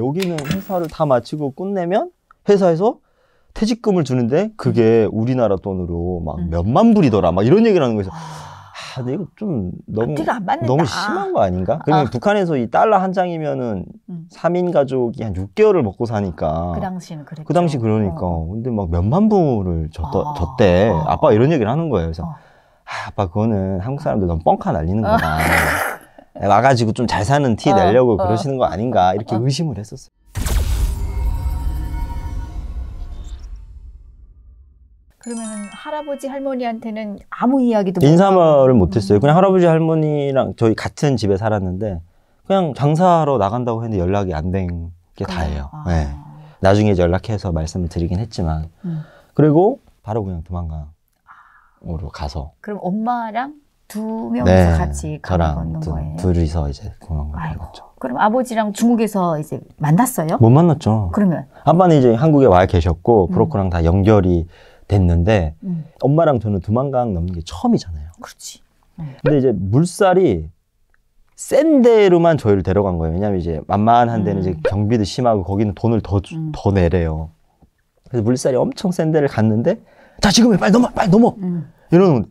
여기는 회사를 다 마치고 끝내면 회사에서 퇴직금을 주는데 그게 우리나라 돈으로 막 음. 몇만 불이더라 막 이런 얘기를 하는 거예요. 아, 아 근데 이거 좀 너무 너무 심한 거 아닌가? 그러면 아. 북한에서 이 달러 한 장이면은 음. 3인 가족이 한 6개월을 먹고 사니까 그 당시는 그랬죠. 그 당시 그러니까 어. 근데 막 몇만 불을 줬더, 줬대 아. 빠가 이런 얘기를 하는 거예요. 그래서 어. 아, 아빠 그거는 한국 어. 사람들 너무 뻥카 날리는 거다. 어. 와가지고 좀 잘 사는 티 어, 내려고 어. 그러시는 거 아닌가 어, 이렇게 의심을 했었어요. 그러면 할아버지 할머니한테는 아무 이야기도 인사말을 못했어요. 음. 그냥 할아버지 할머니랑 저희 같은 집에 살았는데 그냥 장사하러 나간다고 했는데 연락이 안 된 게 다예요. 아. 네. 나중에 연락해서 말씀을 드리긴 했지만 음. 그리고 바로 그냥 도망가로 가서 그럼 엄마랑 두 명이서 네, 같이 가는 두, 거예요. 둘이서 이제 공항 가죠 그럼 아버지랑 중국에서 이제 만났어요? 못 만났죠. 그러면 아빠는 이제 한국에 와 계셨고 음. 브로커랑 다 연결이 됐는데 음. 엄마랑 저는 두만강 넘는 게 처음이잖아요. 그렇지. 음. 근데 이제 물살이 센 데로만 저희를 데려간 거예요. 왜냐면 이제 만만한 데는 이제 음. 경비도 심하고 거기는 돈을 더, 음. 더 내래요. 그래서 물살이 엄청 센 데를 갔는데 자, 지금 빨리 넘어! 빨리 넘어! 음. 이러는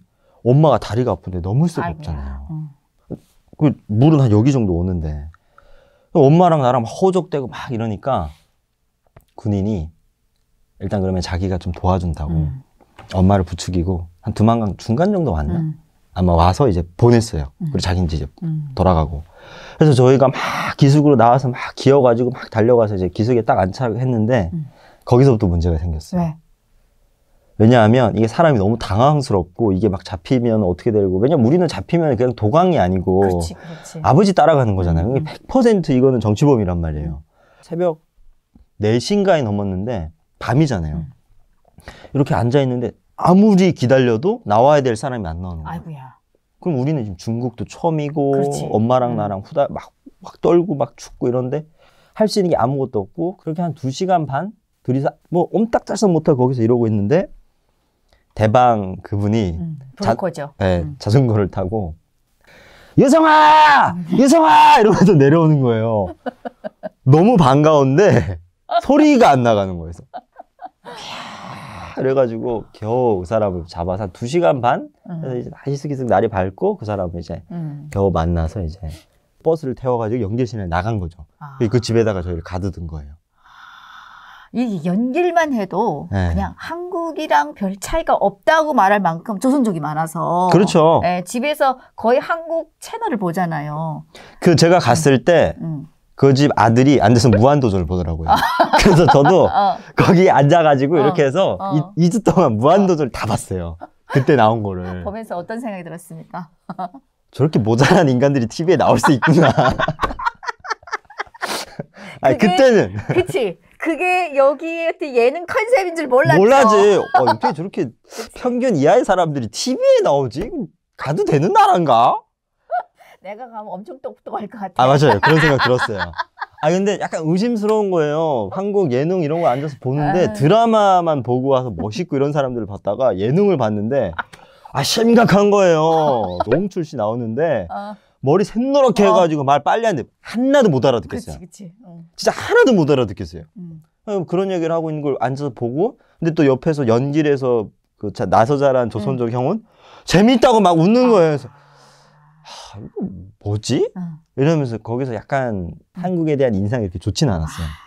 엄마가 다리가 아픈데 넘을 수가 없잖아요. 어. 그 물은 한 여기 정도 오는데 엄마랑 나랑 막 허적대고 막 이러니까 군인이 일단 그러면 자기가 좀 도와준다고 음. 엄마를 부추기고 한 두만강 중간 정도 왔나? 음. 아마 와서 이제 보냈어요. 음. 그리고 자기는 이제 음. 돌아가고. 그래서 저희가 막 기숙으로 나와서 막 기어가지고 막 달려가서 이제 기숙에 딱 안착했는데 음. 거기서부터 문제가 생겼어요. 왜? 왜냐하면 이게 사람이 너무 당황스럽고 이게 막 잡히면 어떻게 되고 왜냐면 우리는 잡히면 그냥 도강이 아니고 그렇지, 그렇지. 아버지 따라가는 거잖아요. 음. 100% 음. 이거는 정치범이란 말이에요. 음. 새벽 4시인가에 넘었는데 밤이잖아요. 음. 이렇게 앉아 있는데 아무리 기다려도 나와야 될 사람이 안 나오는 거예요. 아이고야. 그럼 우리는 지금 중국도 처음이고 그렇지. 엄마랑 음. 나랑 후다 막, 막 떨고 막 춥고 이런데 할 수 있는 게 아무것도 없고 그렇게 한 2시간 반 둘이서 뭐 엄딱달싹 못하고 거기서 이러고 있는데 대방 그분이 음, 브로커죠. 자, 네, 음. 자전거를 타고 여성아, 여성아 이러면서 내려오는 거예요. 너무 반가운데 소리가 안 나가는 거예요. 그래가지고 겨우 그 사람을 잡아서 2 시간 반 음. 그래서 이제 다시 스기슥 날이 밝고 그 사람을 이제 음. 겨우 만나서 이제 버스를 태워가지고 연계시에 나간 거죠. 아. 그 집에다가 저희를 가두든 거예요. 이 연기만 해도 네. 그냥 한국이랑 별 차이가 없다고 말할 만큼 조선족이 많아서 그렇죠. 네, 집에서 거의 한국 채널을 보잖아요. 그 제가 갔을 때 음. 음. 그집 아들이 앉아서 무한도전을 보더라고요. 아. 그래서 저도 어. 거기 앉아가지고 어. 이렇게 해서 어. 이, 2주 동안 무한도전을 다 봤어요. 그때 나온 거를. 보면서 어떤 생각이 들었습니까? 저렇게 모자란 인간들이 TV에 나올 수 있구나. 아니 그때는. 그치. 그게 여기에 예능 컨셉인 줄 몰랐죠. 몰라지. 어, 떻게 저렇게 평균 이하의 사람들이 TV에 나오지? 가도 되는 나라인가? 내가 가면 엄청 똑똑할 것 같아. 아 맞아요. 그런 생각 들었어요. 아 근데 약간 의심스러운 거예요. 한국 예능 이런 거 앉아서 보는데 아... 드라마만 보고 와서 멋있고 이런 사람들을 봤다가 예능을 봤는데 아 심각한 거예요. 노홍출씨 나오는데 어. 머리 샛노랗게 어. 해가지고 말 빨리 하는데 하나도 못 알아듣겠어요. 그치, 그치. 어. 진짜 하나도 못 알아듣겠어요. 음. 그런 얘기를 하고 있는 걸 앉아서 보고 근데 또 옆에서 연길에서 그 자, 나서 자란 조선족 음. 형은 재밌다고 막 웃는 아. 거예요. 그래서 하, 이거 뭐지? 어. 이러면서 거기서 약간 한국에 대한 인상이 이렇게 좋지는 않았어요. 아.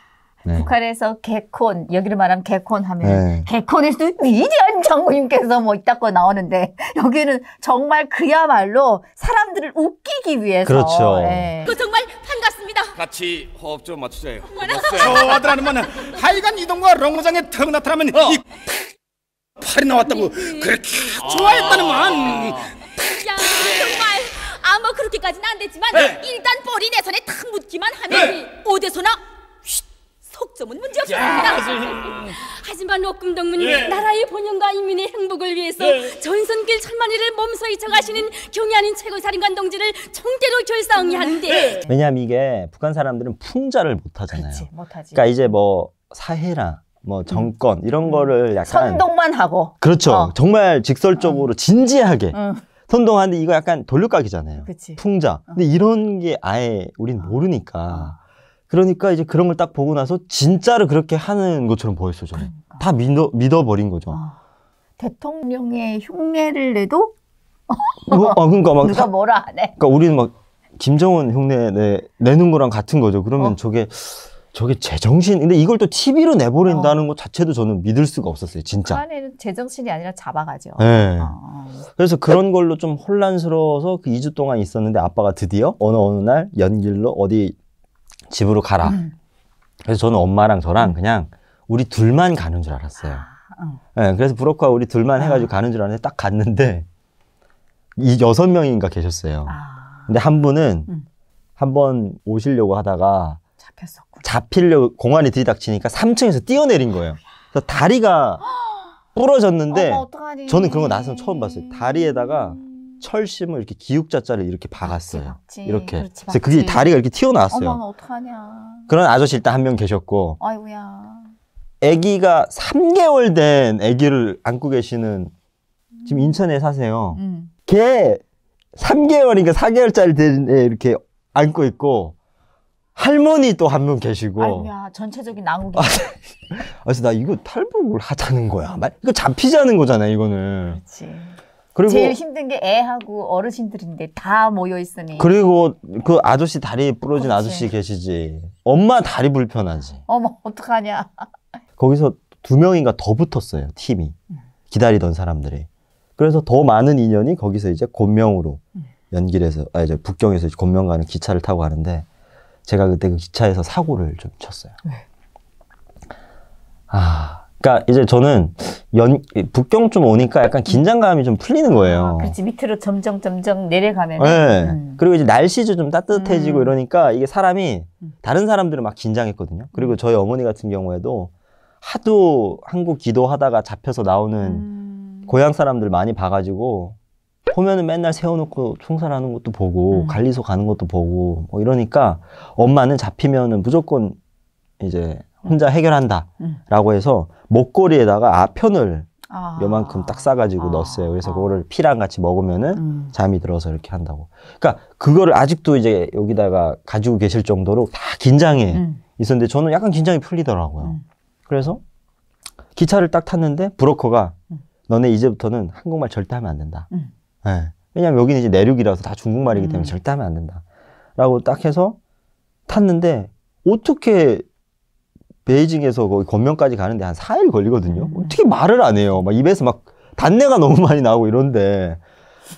네. 북한에서 개콘 여기를 말하면 개콘 하면 네. 개콘에서도 위대한 장군님께서 뭐 있다고 나오는데 여기는 정말 그야말로 사람들을 웃기기 위해서 그렇죠. 네. 그 정말 반갑습니다. 같이 호흡 좀 맞추자요. 저아들 아니면 하여간 이동과 롱장에 턱 나타나면 어. 이 팔이 나왔다고 그렇게 아. 좋아했다는만. 야 정말 아무 그렇게까지는 안 됐지만 네. 일단 볼이 내 손에 탁 묻기만 하면 네. 오대소나 목적 문제없습니다. 하지만 옥금동문이 예. 나라의 번영과 인민의 행복을 위해서 예. 전선길 천만리를 몸소히 정하시는 경이 아닌 최고사령관 동지를 총대로 결사응하는데 예. 왜냐하면 이게 북한 사람들은 풍자를 못하잖아요. 그치, 못하지. 그러니까 이제 뭐사회라뭐 정권 이런 음. 거를 약간 선동만 하고 그렇죠. 어. 정말 직설적으로 음. 진지하게 음. 선동하는데 이거 약간 돌려가기잖아요. 풍자. 근데 어. 이런 게 아예 우린 아. 모르니까 아. 그러니까 이제 그런 걸 딱 보고 나서 진짜로 그렇게 하는 것처럼 보였어요, 저는. 그러니까. 다 믿어, 믿어버린 거죠. 아, 대통령의 흉내를 내도? 뭐, 아, 그러니까 막. 누가 뭐라 안 해. 그러니까 우리는 막 김정은 흉내 내, 내는 거랑 같은 거죠. 그러면 어. 저게, 저게 제정신. 근데 이걸 또 TV로 내버린다는 어. 것 자체도 저는 믿을 수가 없었어요, 진짜. 그 안에는 제정신이 아니라 잡아가죠. 네. 어. 그래서 그런 걸로 좀 혼란스러워서 그 2주 동안 있었는데 아빠가 드디어 어느 어느 날 연길로 어디 집으로 가라. 음. 그래서 저는 엄마랑 저랑 음. 그냥 우리 둘만 가는 줄 알았어요. 아, 어. 네, 그래서 브로커가 우리 둘만 아. 해가지고 아. 가는 줄 알았는데 딱 갔는데 이 여섯 명인가 계셨어요. 아. 근데 한 분은 음. 한번 오시려고 하다가 잡혔었고 잡히려 공안이 들이닥치니까 3층에서 뛰어내린 거예요. 그래서 다리가 부러졌는데 어머, 저는 그런 거 나서 처음 봤어요. 다리에다가 철심을 이렇게 기육자자를 이렇게 박았어요. 맞지, 이렇게. 그렇지, 그래서 그게 다리가 이렇게 튀어나왔어요. 어머, 어떡하냐. 그런 아저씨 일단 한 명 계셨고. 아이고야. 아기가 3개월 된 아기를 안고 계시는 지금 음. 인천에 사세요. 음. 걔 3개월인가 4개월짜리 된애 이렇게 안고 있고 할머니 또한분 계시고. 아니야 전체적인 나무기. 아, 네. 아, 그래서 나 이거 탈북을 하자는 거야. 말 이거 잡히자는 거잖아 이거는. 그렇지. 그리고 제일 힘든 게 애하고 어르신들인데 다 모여 있으니. 그리고 그 아저씨 다리 부러진 그렇 아저씨 계시지. 엄마 다리 불편하지. 어머 어떡하냐. 거기서 두 명인가 더 붙었어요 팀이 기다리던 사람들이. 그래서 더 많은 인연이 거기서 이제 곤명으로 연길에서 아 이제 북경에서 곤명 가는 기차를 타고 가는데 제가 그때 그 기차에서 사고를 좀 쳤어요. 왜? 아 그러니까 이제 저는 연 북경 좀 오니까 약간 긴장감이 좀 풀리는 거예요. 아, 그렇지 밑으로 점점 점점 내려가면. 네. 음. 그리고 이제 날씨도 좀 따뜻해지고 음. 이러니까 이게 사람이 음. 다른 사람들은 막 긴장했거든요. 그리고 음. 저희 어머니 같은 경우에도 하도 한국 기도하다가 잡혀서 나오는 음. 고향 사람들 많이 봐가지고 보면은 맨날 세워놓고 총살하는 것도 보고 음. 관리소 가는 것도 보고 뭐 이러니까 엄마는 잡히면은 무조건 이제 혼자 해결한다라고 해서 목걸이에다가 아편을 아. 요만큼 딱 싸가지고 아. 넣었어요. 그래서 아. 그거를 피랑 같이 먹으면은 음. 잠이 들어서 이렇게 한다고. 그러니까 그거를 아직도 이제 여기다가 가지고 계실 정도로 다 긴장해 음. 있었는데 저는 약간 긴장이 풀리더라고요. 음. 그래서 기차를 딱 탔는데 브로커가 음. 너네 이제부터는 한국말 절대 하면 안 된다. 음. 네. 왜냐면 여기는 이제 내륙이라서 다 중국말이기 때문에 음. 절대 하면 안 된다. 라고 딱 해서 탔는데 어떻게 베이징에서 거기 건명까지 가는데 한 4일 걸리거든요. 어떻게 말을 안 해요. 막 입에서 막 단내가 너무 많이 나고 오 이런데.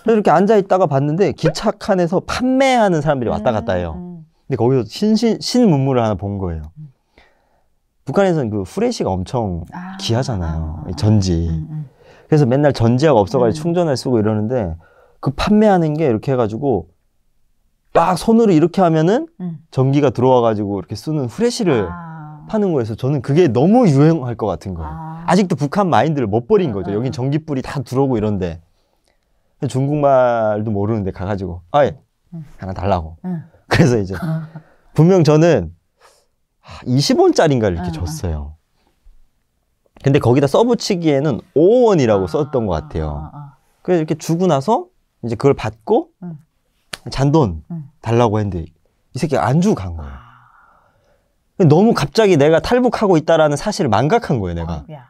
그래서 이렇게 앉아 있다가 봤는데 기차 칸에서 판매하는 사람들이 왔다 갔다 해요. 음. 근데 거기서 신신 신문물을 하나 본 거예요. 북한에서는 그 후레쉬가 엄청 아. 귀하잖아요. 전지. 음, 음, 그래서 맨날 전지하고 없어가지고 충전을 쓰고 이러는데 그 판매하는 게 이렇게 해가지고 딱 손으로 이렇게 하면은 전기가 들어와가지고 이렇게 쓰는 후레쉬를 아. 파는 거에서 저는 그게 너무 유행할 것 같은 거예요. 아. 직도 북한 마인드를 못 버린 음, 거죠. 음, 여긴 음. 전기불이 다 들어오고 이런데 중국말도 모르는데 가가지고 아예 응. 하나 달라고. 응. 그래서 이제 분명 저는 20원짜리인가 아, 이렇게 응. 줬어요. 근데 거기다 써붙이기에는 5원이라고 아. 썼던 것 아, 같아요. 아, 아. 그래서 이렇게 주고 나서 이제 그걸 받고 잔돈 달라고 했는데 이 새끼 가안 주고 간 거예요. 너무 갑자기 내가 탈북하고 있다라는 사실을 망각한 거예요, 내가. 아,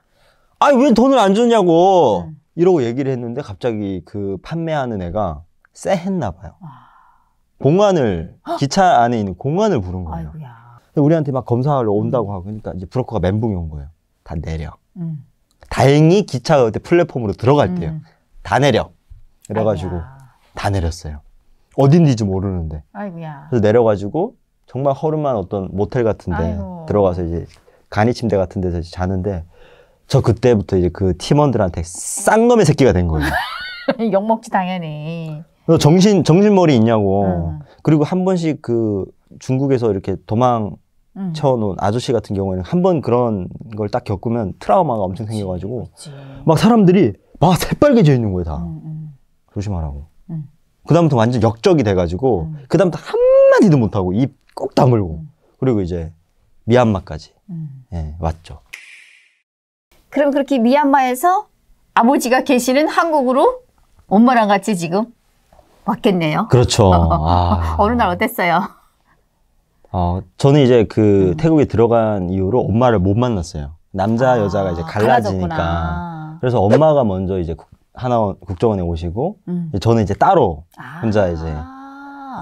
아니, 왜 돈을 안 주냐고! 음. 이러고 얘기를 했는데 갑자기 그 판매하는 애가 쎄했나 봐요. 아. 공안을, 기차 안에 있는 공안을 부른 거예요. 우리한테 막 검사하러 음. 온다고 하고 그러니까 이제 브로커가 멘붕이 온 거예요. 다 내려. 음. 다행히 기차 그때 플랫폼으로 들어갈 때요. 음. 다 내려. 그래가지고 아이고야. 다 내렸어요. 어딘지 모르는데. 아이고야. 그래서 내려가지고 정말 허름한 어떤 모텔 같은데 아이고. 들어가서 이제 간이 침대 같은 데서 자는데 저 그때부터 이제 그 팀원들한테 쌍놈의 새끼가 된 거예요. 욕먹지 당연히. 정신 정신머리 있냐고. 음. 그리고 한 번씩 그 중국에서 이렇게 도망 쳐놓은 아저씨 같은 경우에는 한 번 그런 걸 딱 겪으면 트라우마가 엄청 그치, 생겨가지고 그치. 막 사람들이 막 새빨개져 있는 거예요 다 음, 조심하라고. 그다음부터 완전 역적이 돼가지고 그다음부터 한마디도 못하고 입꼭 다물고 음. 그리고 이제 미얀마까지 음. 예, 왔죠. 그럼 그렇게 미얀마에서 아버지가 계시는 한국으로 엄마랑 같이 지금 왔겠네요. 그렇죠. 아. 어느 날 어땠어요? 어, 저는 이제 그 음. 태국에 들어간 이후로 엄마를 못 만났어요. 남자 아, 여자가 이제 갈라지니까. 갈라졌구나. 그래서 엄마가 먼저 이제 하나 국정원에 오시고 음. 저는 이제 따로 아. 혼자 아. 이제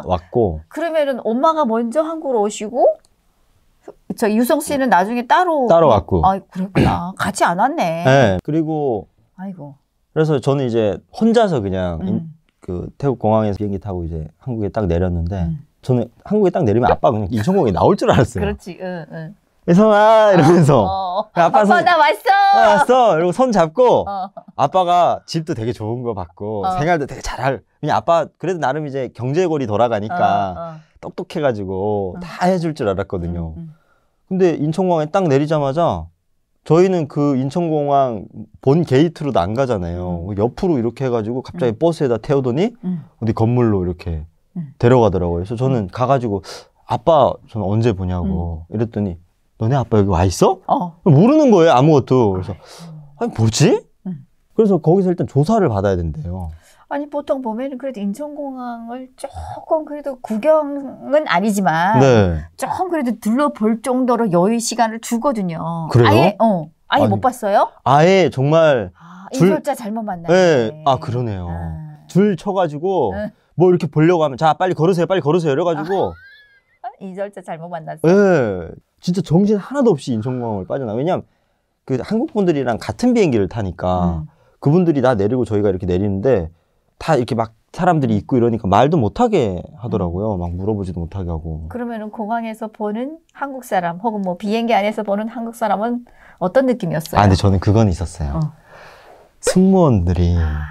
왔고 그러면은 엄마가 먼저 한국으로 오시고 저 유성 씨는 나중에 따로 따로 어? 왔고 아 그랬구나 같이 안 왔네 네 그리고 아이고 그래서 저는 이제 혼자서 그냥 음. 인, 그 태국 공항에서 비행기 타고 이제 한국에 딱 내렸는데 음. 저는 한국에 딱 내리면 아빠 그냥 인천공항에 나올 줄 알았어요 그렇지 응, 응. 예성아 이러면서 어. 아빠, 손, 아빠 나 왔어 아, 왔어 이러고 손 잡고 어. 아빠가 집도 되게 좋은 거 받고 어. 생활도 되게 잘할 그냥 아빠 그래도 나름 이제 경제골이 돌아가니까 어, 어. 똑똑해가지고 어. 다 해줄 줄 알았거든요 음, 음. 근데 인천공항에 딱 내리자마자 저희는 그 인천공항 본 게이트로도 안 가잖아요 음. 음. 옆으로 이렇게 해가지고 갑자기 음. 버스에다 태우더니 음. 어디 건물로 이렇게 데려가더라고요 그래서 저는 가가지고 아빠 저는 언제 보냐고 이랬더니 너네 아빠 여기 와 있어? 어. 모르는 거예요 아무것도. 그래서 아. 아니 뭐지? 응. 그래서 거기서 일단 조사를 받아야 된대요. 아니 보통 보면은 그래도 인천공항을 조금 그래도 구경은 아니지만 네. 조금 그래도 둘러볼 정도로 여유 시간을 주거든요. 그래요? 아예 어 아예 아니, 못 봤어요? 아예 정말 아, 인솔자 잘못 만나네. 네. 아 그러네요. 아. 줄 쳐가지고 응. 뭐 이렇게 보려고 하면 자 빨리 걸으세요, 빨리 걸으세요 이래가지고 아. 인솔자 잘못 만났어요. 네. 진짜 정신 하나도 없이 인천공항을 빠져나. 왜냐면 그 한국 분들이랑 같은 비행기를 타니까 음. 그분들이 다 내리고 저희가 이렇게 내리는데 다 이렇게 막 사람들이 있고 이러니까 말도 못하게 하더라고요. 막 물어보지도 못하게 하고. 그러면은 공항에서 보는 한국 사람 혹은 뭐 비행기 안에서 보는 한국 사람은 어떤 느낌이었어요? 아, 근데 저는 그건 있었어요. 어. 승무원들이 아.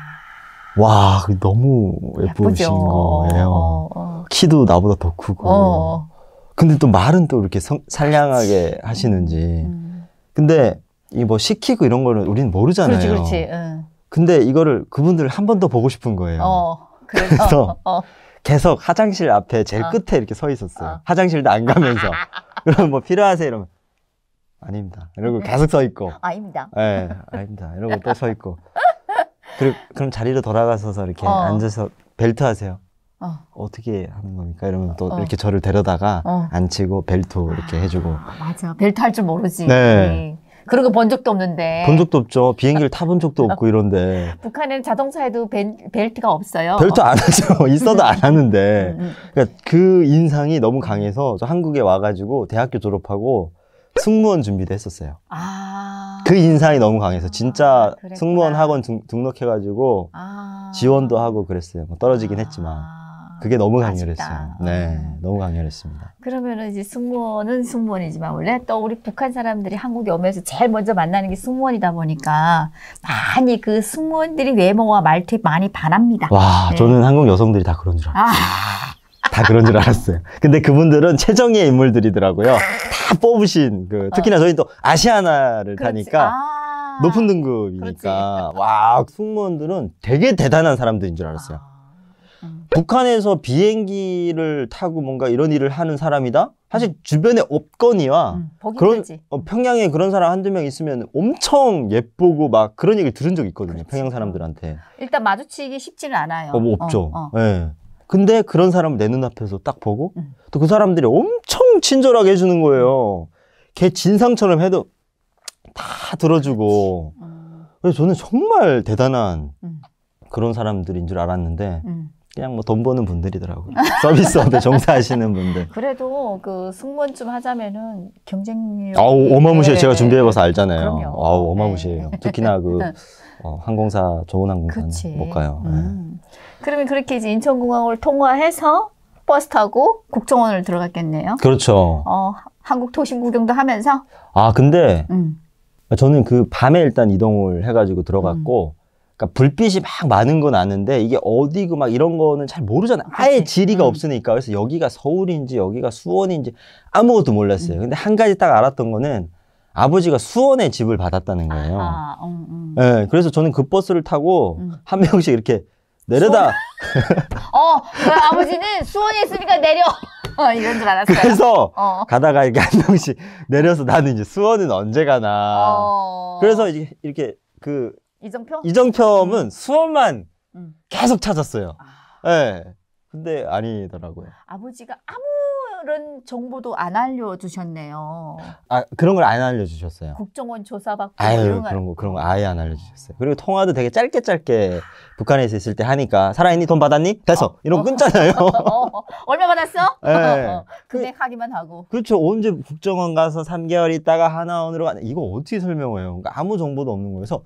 와 그 너무 예쁘신 거예요. 어, 어. 키도 나보다 더 크고 어, 어. 근데 또 말은 또 이렇게 성, 상냥하게 하시는지. 음. 근데 이 뭐 시키고 이런 거는 우리는 모르잖아요. 그렇지, 그렇지. 응. 예. 근데 이거를 그분들 을한 번 더 보고 싶은 거예요. 어, 그래. 서 어, 어. 계속 화장실 앞에 제일 어. 끝에 이렇게 서 있었어요. 어. 화장실도 안 가면서. 그럼 뭐 필요하세요? 이러면 아닙니다. 이러고 계속 서 있고. 아닙니다. 예, 네, 아닙니다. 이러고 또 서 있고. 그리고 그럼 자리로 돌아가서서 이렇게 어. 앉아서 벨트 하세요. 어. 떻게 하는 겁니까? 이러면 또 어. 이렇게 저를 데려다가 어. 앉히고 벨트 아, 이렇게 해주고. 아, 맞아. 벨트 할 줄 모르지. 네. 네. 그런 거본 적도 없는데. 본 적도 없죠. 비행기를 타본 적도 아. 없고 이런데. 북한에는 자동차에도 벨, 벨트가 없어요. 벨트 안 하죠. 있어도 안 하는데. 음, 음, 음. 그러니까 그 인상이 너무 강해서 저 한국에 와가지고 대학교 졸업하고 승무원 준비도 했었어요. 아. 그 인상이 너무 강해서 진짜 아, 승무원 학원 등, 록해가지고 아. 지원도 하고 그랬어요. 뭐 떨어지긴 했지만. 그게 너무 강렬했어요. 네, 음. 너무 강렬했습니다. 그러면은 이제 승무원은 승무원이지만 원래 또 우리 북한 사람들이 한국에 오면서 제일 먼저 만나는 게 승무원이다 보니까 많이 그 승무원들이 외모와 말투에 많이 반합니다. 와, 네. 저는 한국 여성들이 다 그런 줄 알았어요. 아. 다 그런 줄 알았어요. 근데 그분들은 최정예 인물들이더라고요. 다 뽑으신 그 어. 특히나 저희 또 아시아나를 타니까 아. 높은 등급이니까 와 승무원들은 되게 대단한 사람들인 줄 알았어요. 아. 음. 북한에서 비행기를 타고 뭔가 이런 일을 하는 사람이다? 사실 음. 주변에 없거니와 음, 그런 어, 평양에 그런 사람 한두 명 있으면 엄청 예쁘고 막 그런 얘기를 들은 적 있거든요. 그렇지. 평양 어. 사람들한테. 일단 마주치기 쉽지는 않아요. 어, 뭐 어, 없죠. 어, 어. 네. 근데 그런 사람을 내 눈앞에서 딱 보고 음. 또그 사람들이 엄청 친절하게 해주는 거예요. 걔 진상처럼 해도 다 들어주고. 어. 그래서 저는 정말 대단한 음. 그런 사람들인 줄 알았는데 음. 그냥 뭐 돈 버는 분들이더라고요. 서비스업에 종사하시는 분들. 그래도 그 승무원쯤 하자면은 경쟁률 아우 어마무시해요. 네, 네. 제가 네. 준비해봐서 알잖아요. 그럼요. 아우 어마무시해요. 네. 특히나 그 어, 항공사 좋은 항공사는 그치. 못 가요. 음. 네. 그러면 그렇게 이제 인천공항을 통과해서 버스 타고 국정원을 들어갔겠네요. 그렇죠. 어, 한국 통신 구경도 하면서. 아 근데 음. 저는 그 밤에 일단 이동을 해가지고 들어갔고. 음. 그러니까 불빛이 막 많은 건 아는데 이게 어디고 막 이런 거는 잘 모르잖아. 요 아예 지리가 음. 없으니까. 그래서 여기가 서울인지 여기가 수원인지 아무것도 몰랐어요. 음. 근데 한 가지 딱 알았던 거는 아버지가 수원에 집을 받았다는 거예요. 아, 음, 네, 그래서 저는 그 버스를 타고 음. 한 명씩 이렇게 내려다. 어, 아버지는 수원에 있으니까 내려. 어, 이런 줄 알았어요. 그래서 어. 가다가 이렇게 한 명씩 내려서 나는 이제 수원은 언제 가나. 어... 그래서 이제 이렇게 그 이정표? 이정표는 수업만 음. 음. 계속 찾았어요. 아. 네. 근데 아니더라고요. 아버지가 아무런 정보도 안 알려주셨네요. 아 그런 걸 안 알려주셨어요. 국정원 조사받고 아유, 그런 거 그런 거 아예 안 알려주셨어요. 그리고 통화도 되게 짧게 짧게 북한에서 있을 때 하니까 살아있니 돈 받았니 됐어 어. 이런 거 어. 끊잖아요. 어, 어. 얼마 받았어? 네. 어. 어 그 금액하기만 하고. 그렇죠. 언제 국정원 가서 3개월 있다가 하나원으로 가 이거 어떻게 설명해요? 그러니까 아무 정보도 없는 거예요그래서